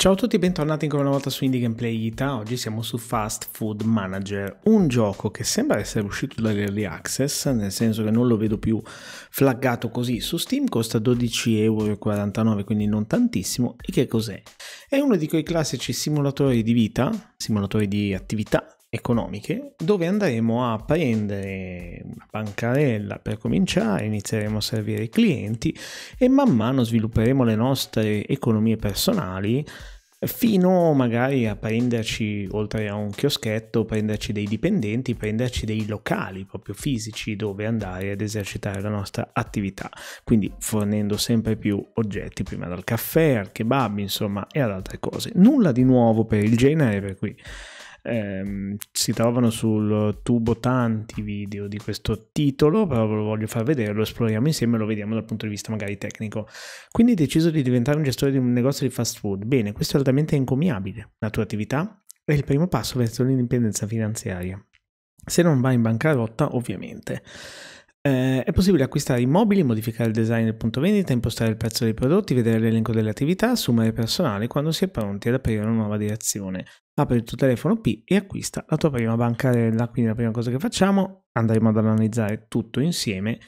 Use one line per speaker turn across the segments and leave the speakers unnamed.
Ciao a tutti e bentornati ancora una volta su Indie Gameplay Ita, oggi siamo su Fast Food Manager, un gioco che sembra essere uscito dall'Early Access, nel senso che non lo vedo più flaggato così su Steam, costa 12,49€, quindi non tantissimo, e che cos'è? È uno di quei classici simulatori di vita, simulatori di attività, economiche dove andremo a prendere una bancarella per cominciare, inizieremo a servire i clienti e man mano svilupperemo le nostre economie personali fino magari a prenderci oltre a un chioschetto, prenderci dei dipendenti, prenderci dei locali proprio fisici dove andare ad esercitare la nostra attività, quindi fornendo sempre più oggetti, prima dal caffè al kebab, insomma, e ad altre cose. Nulla di nuovo per il genere, per cui ehm, si trovano sul tubo tanti video di questo titolo, però ve lo voglio far vedere, lo esploriamo insieme e lo vediamo dal punto di vista magari tecnico. Quindi hai deciso di diventare un gestore di un negozio di fast food. Bene, questo è altamente encomiabile. La tua attività è il primo passo verso l'indipendenza finanziaria. Se non vai in bancarotta, ovviamente. Eh, è possibile acquistare immobili, modificare il design del punto vendita, impostare il prezzo dei prodotti, vedere l'elenco delle attività, assumere personale quando si è pronti ad aprire una nuova direzione. Apri il tuo telefono P e acquista la tua prima bancarella. Quindi la prima cosa che facciamo, andremo ad analizzare tutto insieme.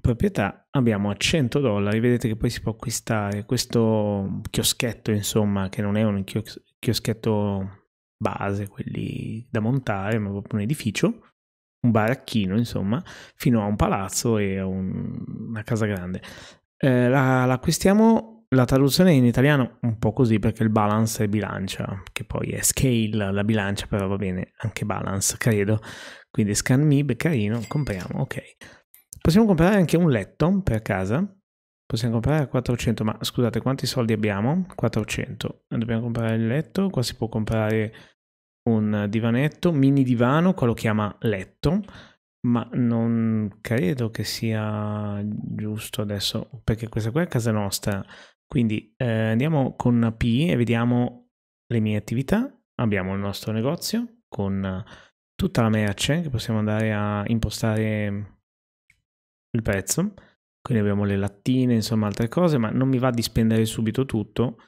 Proprietà abbiamo a 100 dollari, vedete che poi si può acquistare questo chioschetto, insomma, che non è un chios- chioschetto base, quelli da montare, ma proprio un edificio un baracchino, insomma, fino a un palazzo e a un, una casa grande. Eh, la, la questiamo, la traduzione in italiano un po' così perché il balance è bilancia, che poi è scale la bilancia, però va bene, anche balance, credo. Quindi scan mib, carino, compriamo, ok. Possiamo comprare anche un letto per casa. Possiamo comprare 400, ma scusate, quanti soldi abbiamo? 400. Dobbiamo comprare il letto, qua si può comprare un divanetto, mini divano, quello chiama letto, ma non credo che sia giusto adesso, perché questa qua è casa nostra. Quindi eh, andiamo con P e vediamo le mie attività. Abbiamo il nostro negozio con tutta la merce che possiamo andare a impostare il prezzo. Quindi abbiamo le lattine, insomma altre cose, ma non mi va di spendere subito tutto.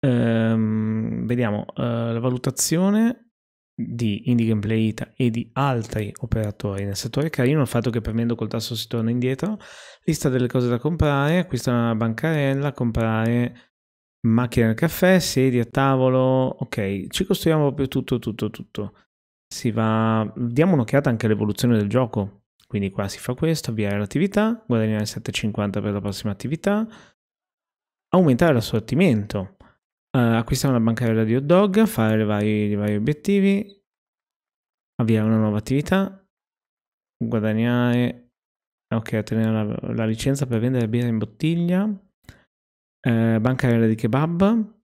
Ehm, vediamo eh, la valutazione di Indie Gameplay Ita e di altri operatori nel settore carino il fatto che premendo col tasto si torna indietro lista delle cose da comprare acquista una bancarella comprare macchina del caffè sedie a tavolo ok ci costruiamo proprio tutto tutto tutto si va diamo un'occhiata anche all'evoluzione del gioco quindi qua si fa questo avviare l'attività guadagnare 7,50 per la prossima attività aumentare l'assortimento Uh, eh, acquistare una banca hot dog, fare vari, vari obiettivi, avviare una nuova attività, guadagnare, ok, ottenere la, la licenza per vendere birra in bottiglia, uh, banca di kebab,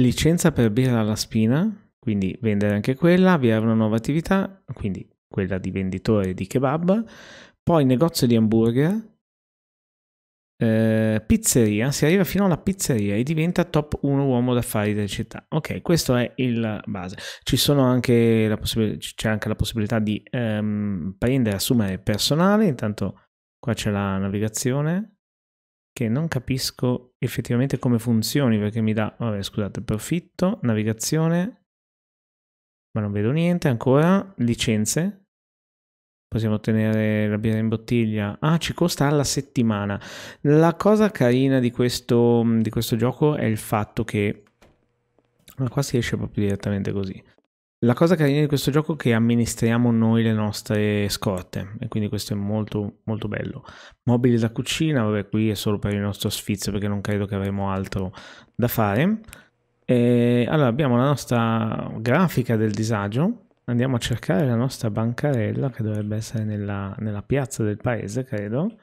licenza per birra alla spina, quindi vendere anche quella, avviare una nuova attività, quindi quella di venditore di kebab, poi negozio di hamburger, eh, pizzeria, si arriva fino alla pizzeria e diventa top 1 uomo d'affari della città. Ok, questo è il base. Ci sono anche la c'è anche la possibilità di ehm, prendere, assumere personale, intanto qua c'è la navigazione che non capisco effettivamente come funzioni perché mi dà, vabbè scusate, profitto, navigazione, ma non vedo niente ancora, licenze, possiamo ottenere la birra in bottiglia. Ah, ci costa alla settimana. La cosa carina di questo, di questo gioco è il fatto che... Ma qua si esce proprio direttamente così. La cosa carina di questo gioco è che amministriamo noi le nostre scorte e quindi questo è molto molto bello. Mobili da cucina, vabbè qui è solo per il nostro sfizio perché non credo che avremo altro da fare. E allora abbiamo la nostra grafica del disagio Andiamo a cercare la nostra bancarella che dovrebbe essere nella, nella piazza del paese, credo.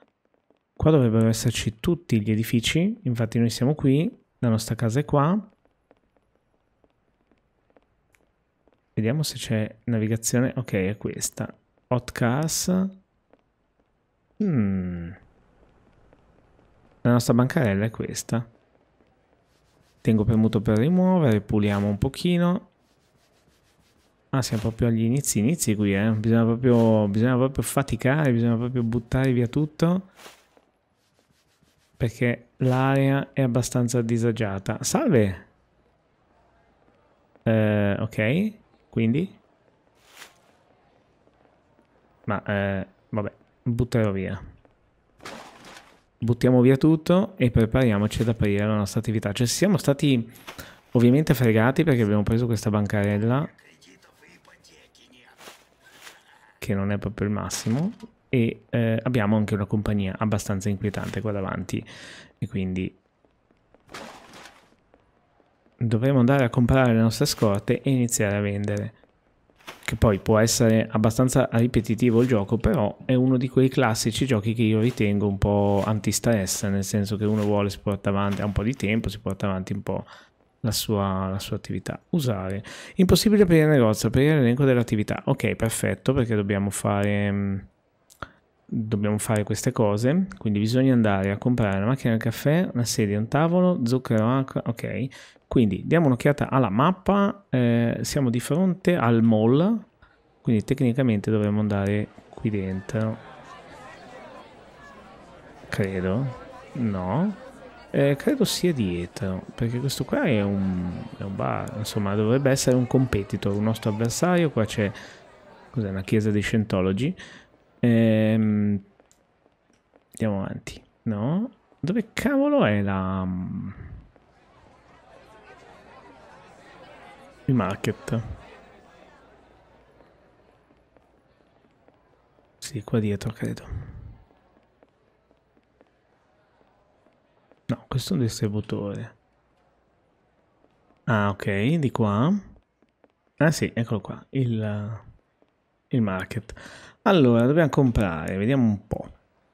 Qua dovrebbero esserci tutti gli edifici, infatti noi siamo qui, la nostra casa è qua. Vediamo se c'è navigazione. Ok, è questa. Hot cars. Mm. La nostra bancarella è questa. Tengo premuto per rimuovere, puliamo un pochino. Ah, siamo proprio agli inizi, inizi qui, eh. Bisogna proprio, bisogna proprio faticare, bisogna proprio buttare via tutto. Perché l'area è abbastanza disagiata. Salve! Eh, ok, quindi... Ma, eh, vabbè, butterò via. Buttiamo via tutto e prepariamoci ad aprire la nostra attività. Cioè, siamo stati ovviamente fregati perché abbiamo preso questa bancarella che non è proprio il massimo e eh, abbiamo anche una compagnia abbastanza inquietante qua davanti e quindi dovremo andare a comprare le nostre scorte e iniziare a vendere che poi può essere abbastanza ripetitivo il gioco però è uno di quei classici giochi che io ritengo un po' antistress nel senso che uno vuole si porta avanti ha un po' di tempo si porta avanti un po' la sua, la sua, attività. Usare. Impossibile aprire il negozio, aprire l'elenco delle attività. Ok, perfetto, perché dobbiamo fare, mm, dobbiamo fare queste cose. Quindi bisogna andare a comprare una macchina del caffè, una sedia, un tavolo, zucchero, acqua. Ok, quindi diamo un'occhiata alla mappa. Eh, siamo di fronte al mall, quindi tecnicamente dovremmo andare qui dentro. Credo. No. Eh, credo sia dietro, perché questo qua è un, è un, bar, insomma dovrebbe essere un competitor, un nostro avversario. Qua c'è cos'è, una chiesa di Scientology. Ehm, andiamo avanti. No? Dove cavolo è la... Mm, il market? Sì, qua dietro credo. No, questo è un distributore. Ah, ok, di qua. Ah sì, eccolo qua, il, il market. Allora, dobbiamo comprare, vediamo un po'.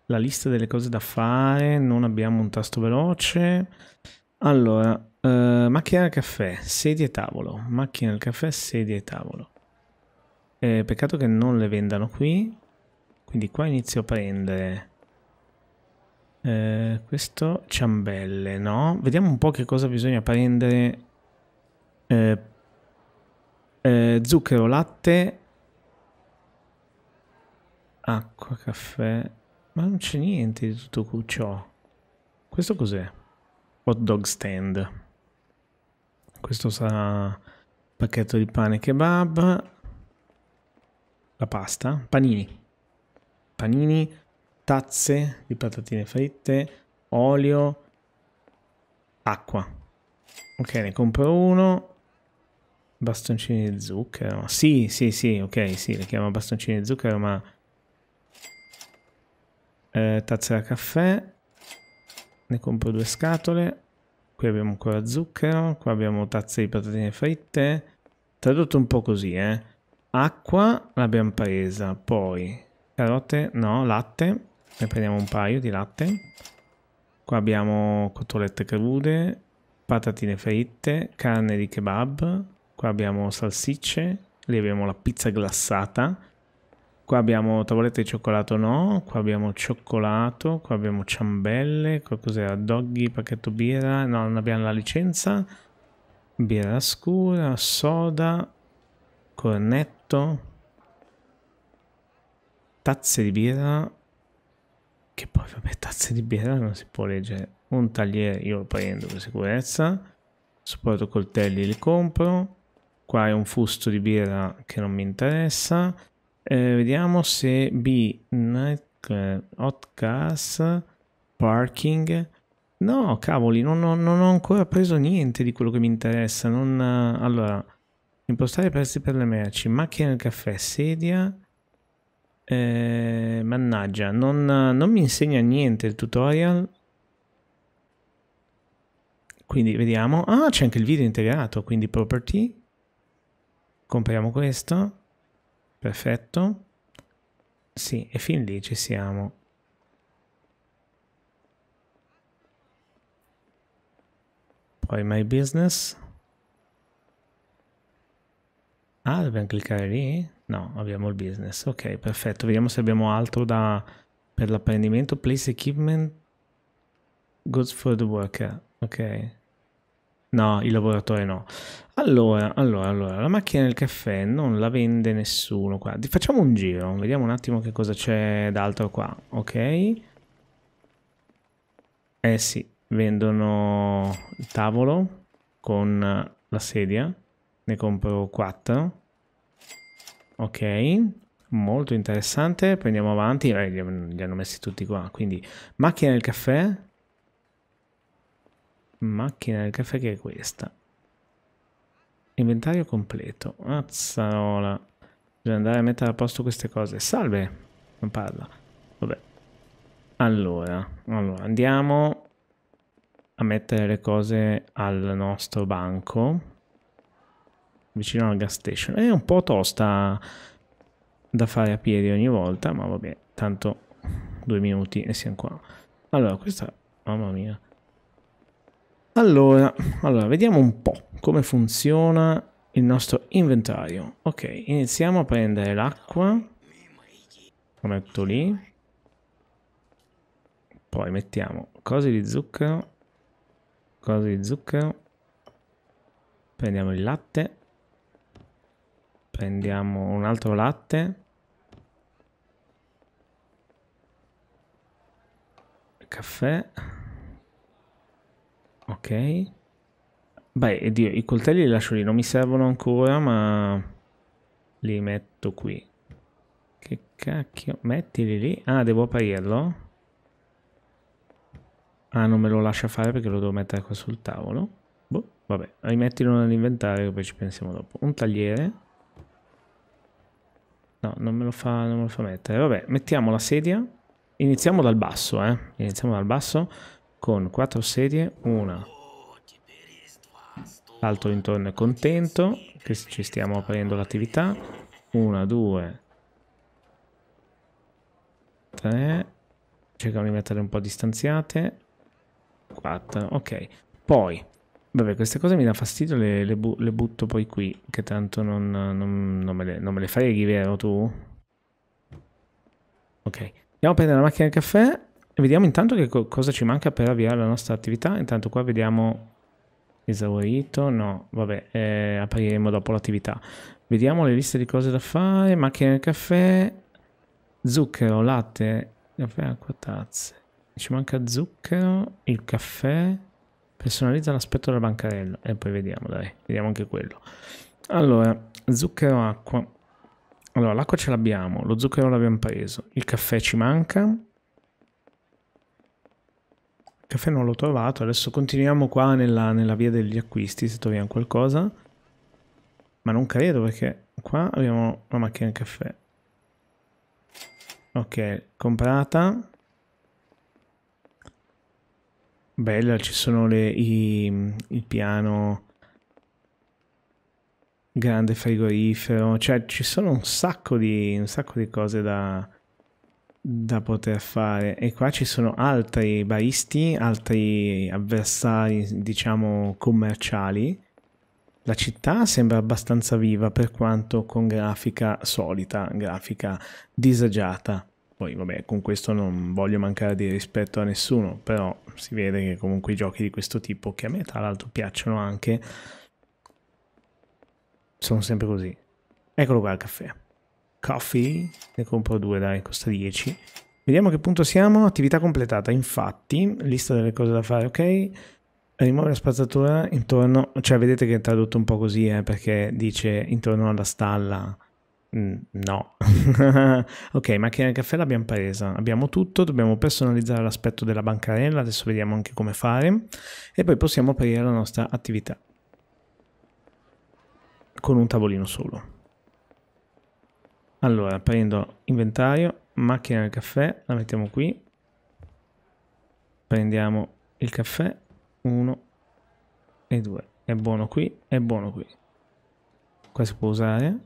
La lista delle cose da fare, non abbiamo un tasto veloce. Allora, eh, macchina da caffè, sedie e tavolo. Macchina da caffè, sedie e tavolo. Eh, peccato che non le vendano qui. Quindi qua inizio a prendere eh, questo ciambelle, no? Vediamo un po' che cosa bisogna prendere. Eh, eh, zucchero, latte, acqua, caffè. Ma non c'è niente di tutto ciò. Questo cos'è? Hot dog stand. Questo sarà pacchetto di pane kebab. La pasta. Panini. Panini tazze di patatine fritte, olio, acqua. Ok, ne compro uno. Bastoncini di zucchero. Sì, sì, sì, ok, sì, le chiamo bastoncini di zucchero, ma... Eh, tazze da caffè. Ne compro due scatole. Qui abbiamo ancora zucchero. Qua abbiamo tazze di patatine fritte. Tradotto un po' così, eh. Acqua l'abbiamo presa. Poi carote, no, latte. Ne prendiamo un paio di latte. Qua abbiamo cotolette crude, patatine fritte, carne di kebab. Qua abbiamo salsicce. Lì abbiamo la pizza glassata. Qua abbiamo tavolette di cioccolato no, qua abbiamo cioccolato, qua abbiamo ciambelle, qualcos'era, doggy, pacchetto birra, no, non abbiamo la licenza, birra scura, soda, cornetto, tazze di birra, che poi vabbè tazze di birra non si può leggere. Un tagliere io lo prendo per sicurezza. Supporto coltelli li compro. Qua è un fusto di birra che non mi interessa. Eh, vediamo se B eh, hot gas Parking. No, cavoli, non ho, non ho, ancora preso niente di quello che mi interessa. Non, eh, allora, impostare i prezzi per le merci, macchina del caffè, sedia, eh, mannaggia, non, non mi insegna niente il tutorial. Quindi vediamo. Ah, c'è anche il video integrato, quindi property. Compriamo questo. Perfetto. Sì, e fin lì ci siamo. Poi My Business. Ah, dobbiamo cliccare lì? No, abbiamo il business. Ok, perfetto. Vediamo se abbiamo altro da, per l'apprendimento. Place equipment goods for the worker. Ok. No, il lavoratore no. Allora, allora, allora, la macchina del caffè non la vende nessuno qua. Facciamo un giro, vediamo un attimo che cosa c'è d'altro qua, ok? Eh sì, vendono il tavolo con la sedia, ne compro 4. Ok, molto interessante. andiamo avanti. Eh, li, li hanno messi tutti qua. Quindi macchina del caffè. Macchina del caffè che è questa. Inventario completo. Azzarola. Bisogna andare a mettere a posto queste cose. Salve. Non parla. Vabbè. Allora, allora andiamo a mettere le cose al nostro banco vicino alla gas station. È un po' tosta da fare a piedi ogni volta, ma vabbè, tanto due minuti e siamo qua. Allora, questa... Mamma mia. Allora, allora, vediamo un po' come funziona il nostro inventario. Ok, iniziamo a prendere l'acqua. Lo metto lì. Poi mettiamo cose di zucchero. Cose di zucchero. Prendiamo il latte. Prendiamo un altro latte. Caffè. Ok. Beh, Dio, i coltelli li lascio lì, non mi servono ancora, ma li metto qui. Che cacchio, mettili lì. Ah, devo aprirlo? Ah, non me lo lascia fare perché lo devo mettere qua sul tavolo. Boh, vabbè, rimettilo nell'inventario, poi ci pensiamo dopo. Un tagliere. No, non me, fa, non me lo fa, mettere. Vabbè, mettiamo la sedia. Iniziamo dal basso, eh. Iniziamo dal basso con quattro sedie, una. L'altro intorno è contento, che ci stiamo aprendo l'attività. Una, due, tre. Cerchiamo di mettere un po' distanziate. Quattro, ok. Poi Vabbè, queste cose mi dà fastidio, le, le, bu le butto poi qui, che tanto non, non, non, me, le, non me le freghi, vero tu? Ok, andiamo a prendere la macchina del caffè e vediamo intanto che co cosa ci manca per avviare la nostra attività. Intanto qua vediamo esaurito, no, vabbè, eh, apriremo dopo l'attività. Vediamo le liste di cose da fare, macchina del caffè, zucchero, latte, caffè, acqua, tazze. Ci manca zucchero, il caffè personalizza l'aspetto della bancarella e poi vediamo, dai, vediamo anche quello. Allora, zucchero acqua. Allora, l'acqua ce l'abbiamo, lo zucchero l'abbiamo preso, il caffè ci manca. Il caffè non l'ho trovato, adesso continuiamo qua nella, nella via degli acquisti se troviamo qualcosa. Ma non credo perché qua abbiamo la macchina del caffè. Ok, comprata. Bella, ci sono le, i, il piano grande frigorifero, cioè ci sono un sacco di, un sacco di cose da, da poter fare e qua ci sono altri baristi, altri avversari diciamo commerciali. La città sembra abbastanza viva per quanto con grafica solita, grafica disagiata. Poi vabbè, con questo non voglio mancare di rispetto a nessuno, però si vede che comunque i giochi di questo tipo, che a me tra l'altro piacciono anche, sono sempre così. Eccolo qua il caffè. Coffee, ne compro due, dai, costa 10. Vediamo a che punto siamo, attività completata, infatti, lista delle cose da fare, ok? Rimuovere la spazzatura intorno, cioè vedete che è tradotto un po' così, eh, perché dice intorno alla stalla Mm, no. ok, macchina da caffè l'abbiamo presa. Abbiamo tutto, dobbiamo personalizzare l'aspetto della bancarella, adesso vediamo anche come fare. E poi possiamo aprire la nostra attività. Con un tavolino solo. Allora, prendo inventario, macchina del caffè, la mettiamo qui. Prendiamo il caffè, 1 e 2. È buono qui, è buono qui. Qua si può usare.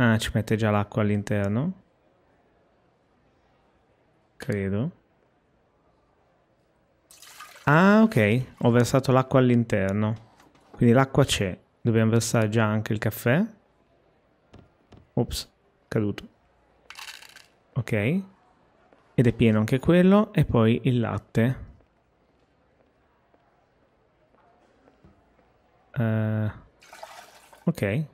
Ah, ci mette già l'acqua all'interno. Credo. Ah, ok. Ho versato l'acqua all'interno. Quindi l'acqua c'è. Dobbiamo versare già anche il caffè. Ops, caduto. Ok. Ed è pieno anche quello. E poi il latte. Uh, ok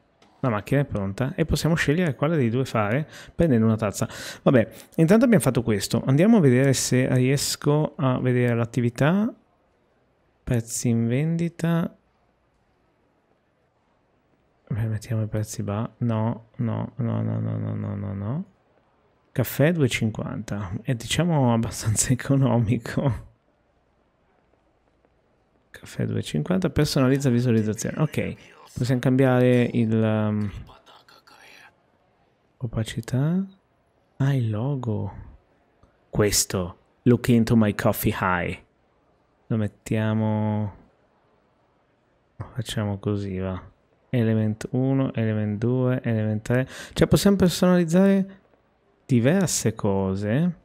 la macchina è pronta e possiamo scegliere quale dei due fare prendendo una tazza. Vabbè, intanto abbiamo fatto questo. Andiamo a vedere se riesco a vedere l'attività, prezzi in vendita. Beh, mettiamo i prezzi ba. No, no, no, no, no, no, no, no, no. Caffè 2,50. È diciamo abbastanza economico caffè 2,50 personalizza visualizzazione ok Possiamo cambiare il... Um, opacità. Ah, il logo. Questo. Look into my coffee high. Lo mettiamo... Facciamo così, va. Element 1, element 2, element 3. Cioè possiamo personalizzare diverse cose.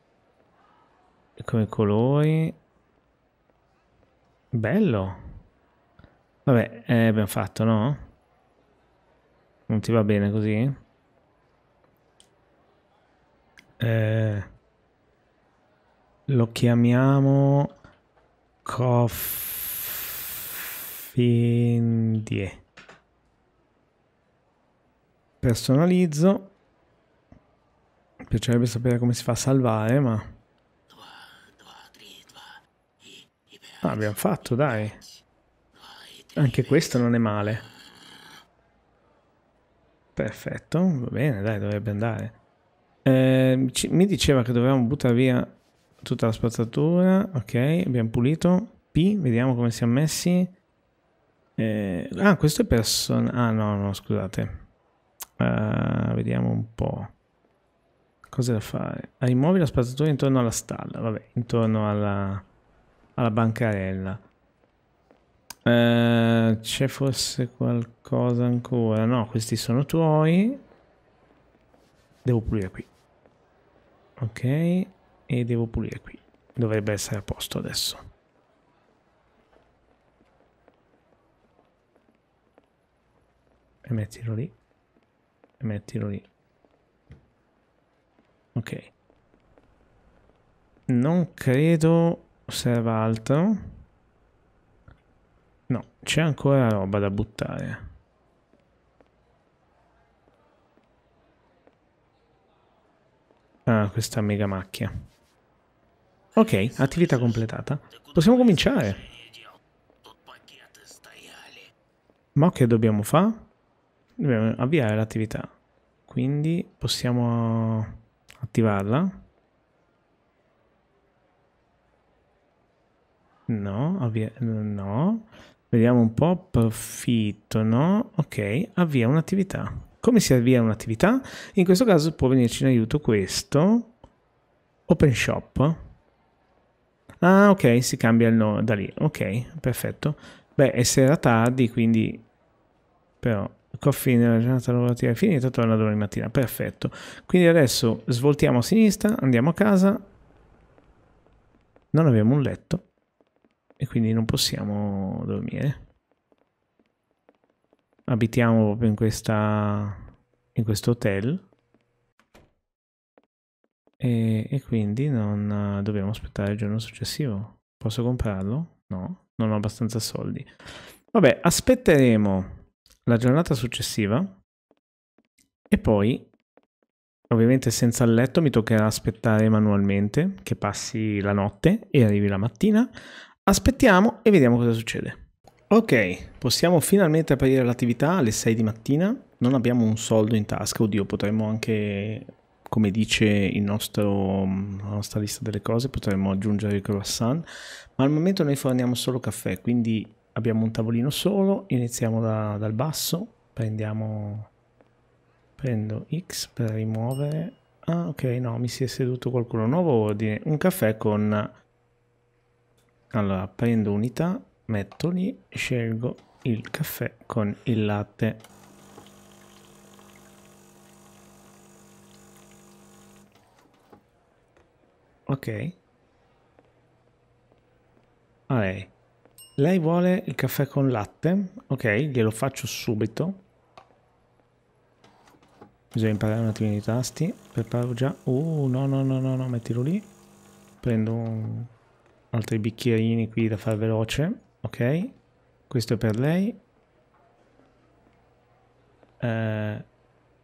Come colori. Bello. Vabbè, eh, abbiamo fatto, no? Non ti va bene così? Eh, lo chiamiamo Coffindie. Personalizzo. Mi piacerebbe sapere come si fa a salvare, ma... Ah, abbiamo fatto, dai. Anche questo non è male. Perfetto, va bene, dai, dovrebbe andare. Eh, mi diceva che dovevamo buttare via tutta la spazzatura. Ok, abbiamo pulito. P, vediamo come siamo messi. Eh, ah, questo è persona... Ah, no, no, scusate. Uh, vediamo un po'. Cosa da fare? rimuovi ah, la spazzatura intorno alla stalla. Vabbè, intorno alla, alla bancarella. Eh, c'è forse qualcosa ancora? No, questi sono tuoi. Devo pulire qui. Ok, e devo pulire qui. Dovrebbe essere a posto adesso. E mettilo lì. E mettilo lì. Ok. Non credo serva altro. No, c'è ancora roba da buttare. Ah, questa mega macchia. Ok, attività completata. Possiamo cominciare. Ma che dobbiamo fare? Dobbiamo avviare l'attività. Quindi possiamo attivarla. No, avvia... no. Vediamo un po', profitto, no? Ok, avvia un'attività. Come si avvia un'attività? In questo caso può venirci in aiuto questo, Open Shop. Ah, ok, si cambia il nome da lì. Ok, perfetto. Beh, è sera tardi, quindi... Però, coffee nella giornata lavorativa è finita, torna domani mattina. Perfetto. Quindi adesso svoltiamo a sinistra, andiamo a casa. Non abbiamo un letto e quindi non possiamo dormire. Abitiamo proprio in questa in questo hotel e, e quindi non eh, dobbiamo aspettare il giorno successivo. Posso comprarlo? No, non ho abbastanza soldi. Vabbè, aspetteremo la giornata successiva e poi ovviamente senza il letto mi toccherà aspettare manualmente che passi la notte e arrivi la mattina Aspettiamo e vediamo cosa succede. Ok, possiamo finalmente aprire l'attività alle 6 di mattina. Non abbiamo un soldo in tasca, oddio, potremmo anche, come dice nostro, la nostra lista delle cose, potremmo aggiungere il croissant, ma al momento noi forniamo solo caffè, quindi abbiamo un tavolino solo, iniziamo da, dal basso, prendiamo... prendo X per rimuovere... Ah ok, no, mi si è seduto qualcuno nuovo, ordine un caffè con allora, prendo unità, metto lì, scelgo il caffè con il latte. Ok. A lei. vuole il caffè con latte? Ok, glielo faccio subito. Bisogna imparare un attimo i tasti. Preparo già. Uh, no, no, no, no, no, mettilo lì. Prendo un altri bicchierini qui da far veloce, ok? Questo è per lei. Eh,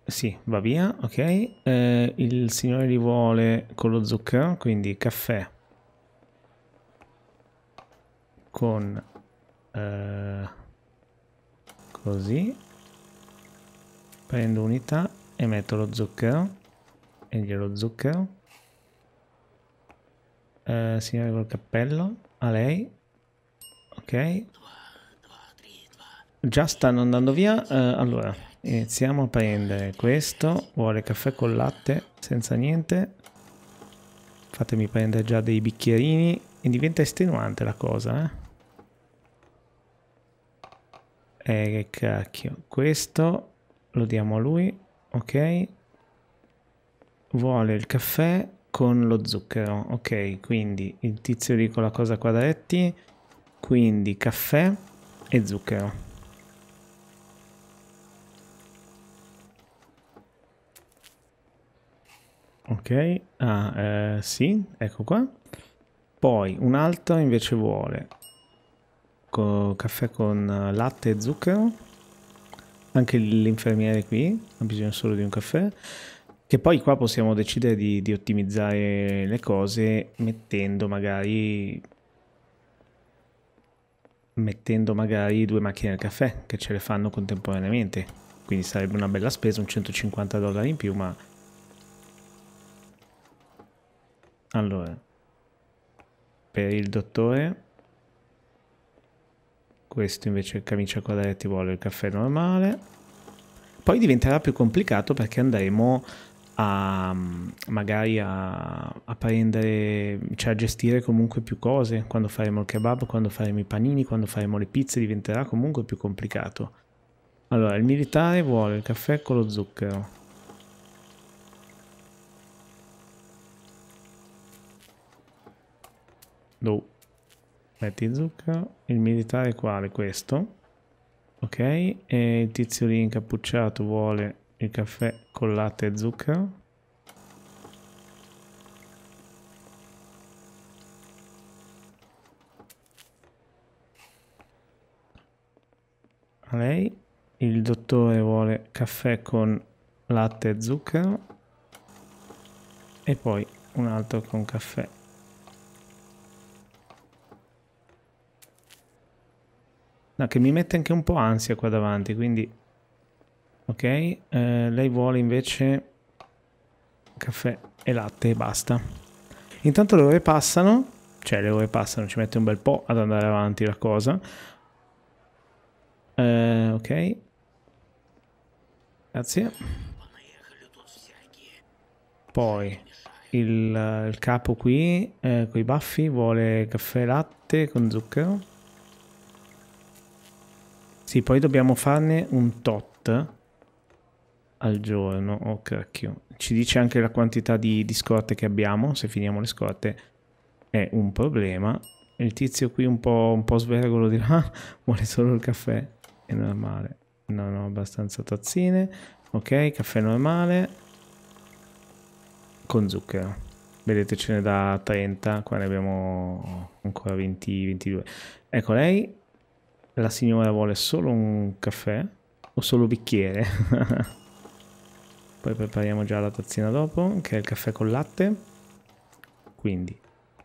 sì, va via, ok? Eh, il signore li vuole con lo zucchero, quindi caffè con eh, così. Prendo unità e metto lo zucchero e glielo zucchero. Eh, signore col cappello. A lei. Ok. Già stanno andando via. Eh, allora, iniziamo a prendere questo. Vuole caffè col latte, senza niente. Fatemi prendere già dei bicchierini. E diventa estenuante la cosa, eh. Eh, che cacchio. Questo lo diamo a lui. Ok. Vuole il caffè con lo zucchero. Ok, quindi il tizio lì con la cosa quadretti, quindi caffè e zucchero. Ok, ah, eh, sì, ecco qua. Poi un altro invece vuole co caffè con eh, latte e zucchero. Anche l'infermiere qui ha bisogno solo di un caffè. Che poi qua possiamo decidere di, di ottimizzare le cose mettendo magari mettendo magari due macchine da caffè che ce le fanno contemporaneamente quindi sarebbe una bella spesa un 150 dollari in più ma allora per il dottore questo invece camicia quadrati vuole il caffè normale poi diventerà più complicato perché andremo a, magari a, a, prendere, cioè a gestire comunque più cose. Quando faremo il kebab, quando faremo i panini, quando faremo le pizze, diventerà comunque più complicato. Allora, il militare vuole il caffè con lo zucchero. No. Metti zucchero. Il militare quale? Questo. Ok. E il tizio lì incappucciato vuole il caffè con latte e zucchero. A lei il dottore vuole caffè con latte e zucchero e poi un altro con caffè No, che mi mette anche un po' ansia qua davanti, quindi Ok, eh, lei vuole invece caffè e latte e basta. Intanto le ore passano, cioè le ore passano, ci mette un bel po' ad andare avanti la cosa. Eh, ok, grazie. Poi il, il capo qui eh, con i baffi vuole caffè e latte con zucchero. Sì, poi dobbiamo farne un tot al giorno. Oh cacchio. Ci dice anche la quantità di, di scorte che abbiamo. Se finiamo le scorte è un problema. Il tizio qui un po', un po svergolo di là ah, vuole solo il caffè. È normale. Non ho abbastanza tazzine. Ok, caffè normale. Con zucchero. Vedete ce ne da 30, qua ne abbiamo ancora 20, 22. Ecco lei, la signora vuole solo un caffè o solo bicchiere? Poi prepariamo già la tazzina dopo, che è il caffè col latte. Quindi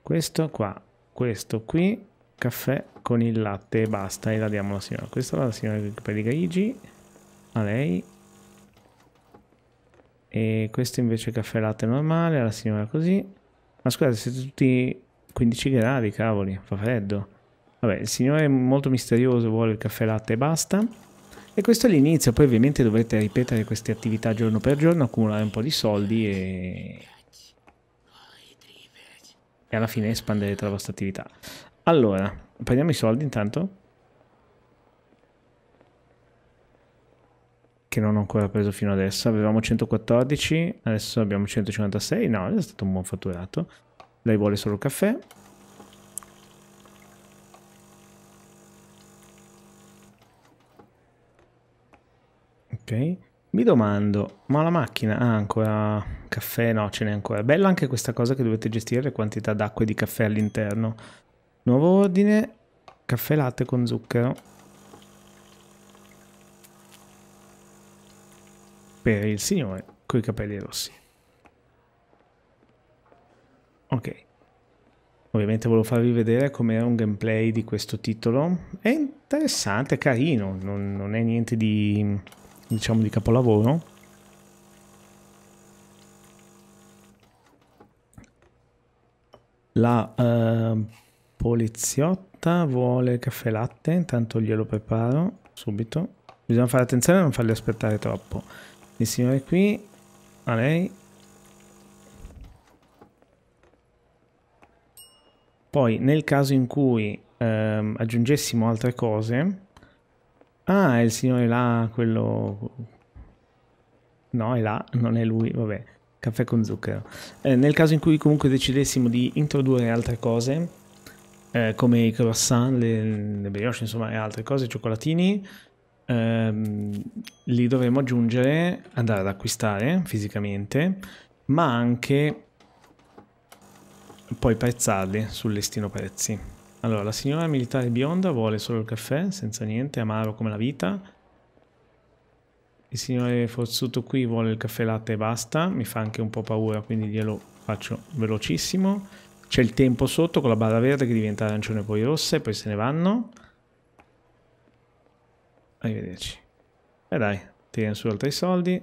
questo qua, questo qui, caffè con il latte e basta, e la diamo alla signora. Questa va alla signora di capelli grigi a lei. E questo invece caffè latte normale, alla signora così. Ma scusate, siete tutti 15 gradi, cavoli, fa freddo. Vabbè, il signore è molto misterioso, vuole il caffè latte e basta. E questo è l'inizio, poi ovviamente dovete ripetere queste attività giorno per giorno, accumulare un po' di soldi e, e alla fine espanderete la vostra attività. Allora, prendiamo i soldi intanto. che non ho ancora preso fino adesso. Avevamo 114, adesso abbiamo 156. No, è stato un buon fatturato. Lei vuole solo caffè. Ok. Mi domando, ma la macchina ha ancora caffè? No, ce n'è ancora. Bella anche questa cosa che dovete gestire le quantità d'acqua e di caffè all'interno. Nuovo ordine, caffè latte con zucchero. Per il signore con i capelli rossi. Ok. Ovviamente volevo farvi vedere com'era un gameplay di questo titolo. È interessante, carino, non, non è niente di diciamo di capolavoro la eh, poliziotta vuole caffè e latte intanto glielo preparo subito bisogna fare attenzione a non farli aspettare troppo il signore qui a lei poi nel caso in cui ehm, aggiungessimo altre cose Ah, è il signore là, quello... No, è là, non è lui, vabbè. Caffè con zucchero. Eh, nel caso in cui comunque decidessimo di introdurre altre cose, eh, come i croissant, le, le brioche, insomma, e altre cose, i cioccolatini, ehm, li dovremmo aggiungere, andare ad acquistare fisicamente, ma anche poi prezzarli sul listino prezzi. Allora, la signora militare bionda vuole solo il caffè, senza niente, amaro come la vita. Il signore forzuto qui vuole il caffè latte e basta, mi fa anche un po' paura, quindi glielo faccio velocissimo. C'è il tempo sotto con la barra verde che diventa arancione poi rossa e poi se ne vanno. Arrivederci. E dai, tirano su altri soldi.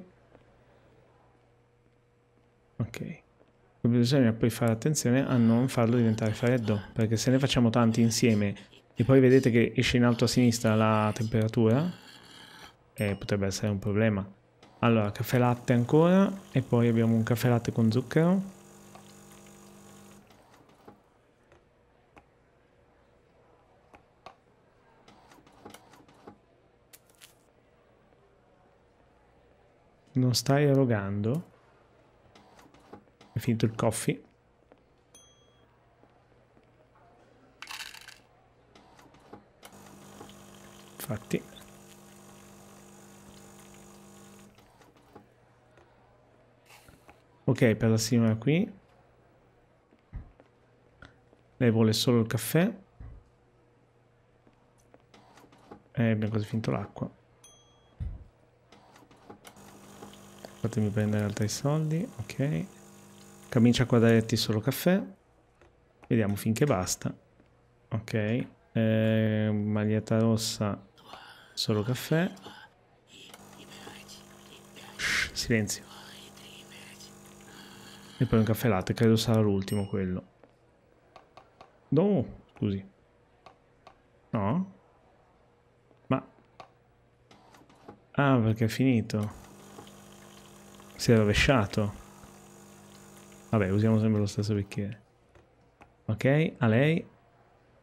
Ok bisogna poi fare attenzione a non farlo diventare freddo, perché se ne facciamo tanti insieme e poi vedete che esce in alto a sinistra la temperatura, eh, potrebbe essere un problema. Allora, caffè latte ancora e poi abbiamo un caffè latte con zucchero. Non stai erogando? è finito il coffee. Infatti. Ok, per la signora qui. Lei vuole solo il caffè. E eh, abbiamo quasi finito l'acqua. Fatemi prendere altri soldi, ok. Camicia quadretti solo caffè. Vediamo finché basta. Ok. Eh, maglietta rossa solo caffè. Shh, silenzio. E poi un caffè latte, credo sarà l'ultimo quello. No, scusi. No? Ma... Ah, perché è finito. Si è rovesciato. Vabbè, usiamo sempre lo stesso bicchiere. Ok, a lei.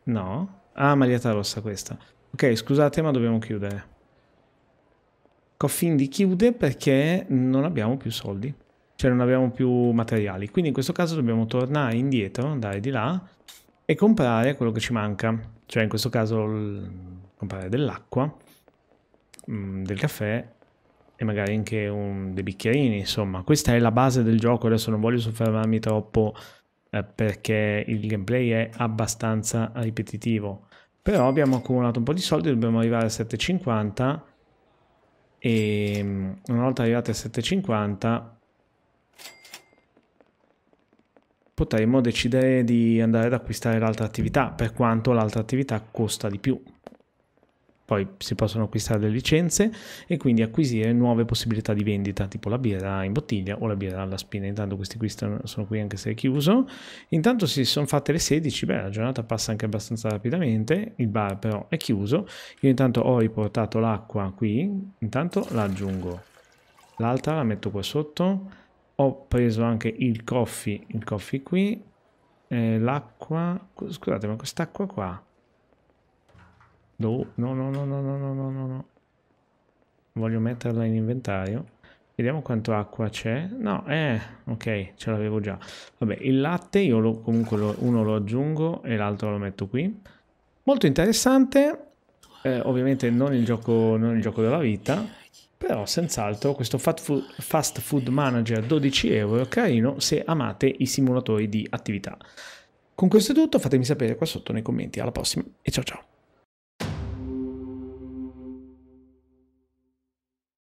No. Ah, maglietta rossa questa. Ok, scusate, ma dobbiamo chiudere. Coffindi chiude perché non abbiamo più soldi. Cioè non abbiamo più materiali. Quindi in questo caso dobbiamo tornare indietro, andare di là e comprare quello che ci manca. Cioè in questo caso comprare dell'acqua, mm, del caffè e magari anche un, dei bicchierini, insomma. Questa è la base del gioco, adesso non voglio soffermarmi troppo eh, perché il gameplay è abbastanza ripetitivo. Però abbiamo accumulato un po' di soldi, dobbiamo arrivare a 7,50 e mm, una volta arrivati a 7,50 potremmo decidere di andare ad acquistare l'altra attività, per quanto l'altra attività costa di più. Poi si possono acquistare le licenze e quindi acquisire nuove possibilità di vendita, tipo la birra in bottiglia o la birra alla spina. Intanto questi qui sono qui anche se è chiuso. Intanto si sono fatte le 16, beh la giornata passa anche abbastanza rapidamente, il bar però è chiuso. Io intanto ho riportato l'acqua qui, intanto la aggiungo. L'altra la metto qua sotto. Ho preso anche il coffee, il coffee qui, eh, l'acqua, scusate ma quest'acqua qua Boh, no, no, no, no, no, no, no, no, no. Voglio metterla in inventario. Vediamo quanto acqua c'è. No, eh, ok, ce l'avevo già. Vabbè, il latte io lo, comunque lo, uno lo aggiungo e l'altro lo metto qui. Molto interessante. Eh, ovviamente non il, gioco, non il gioco della vita, però senz'altro questo food, fast food manager 12 euro è carino se amate i simulatori di attività. Con questo è tutto, fatemi sapere qua sotto nei commenti. Alla prossima e ciao ciao.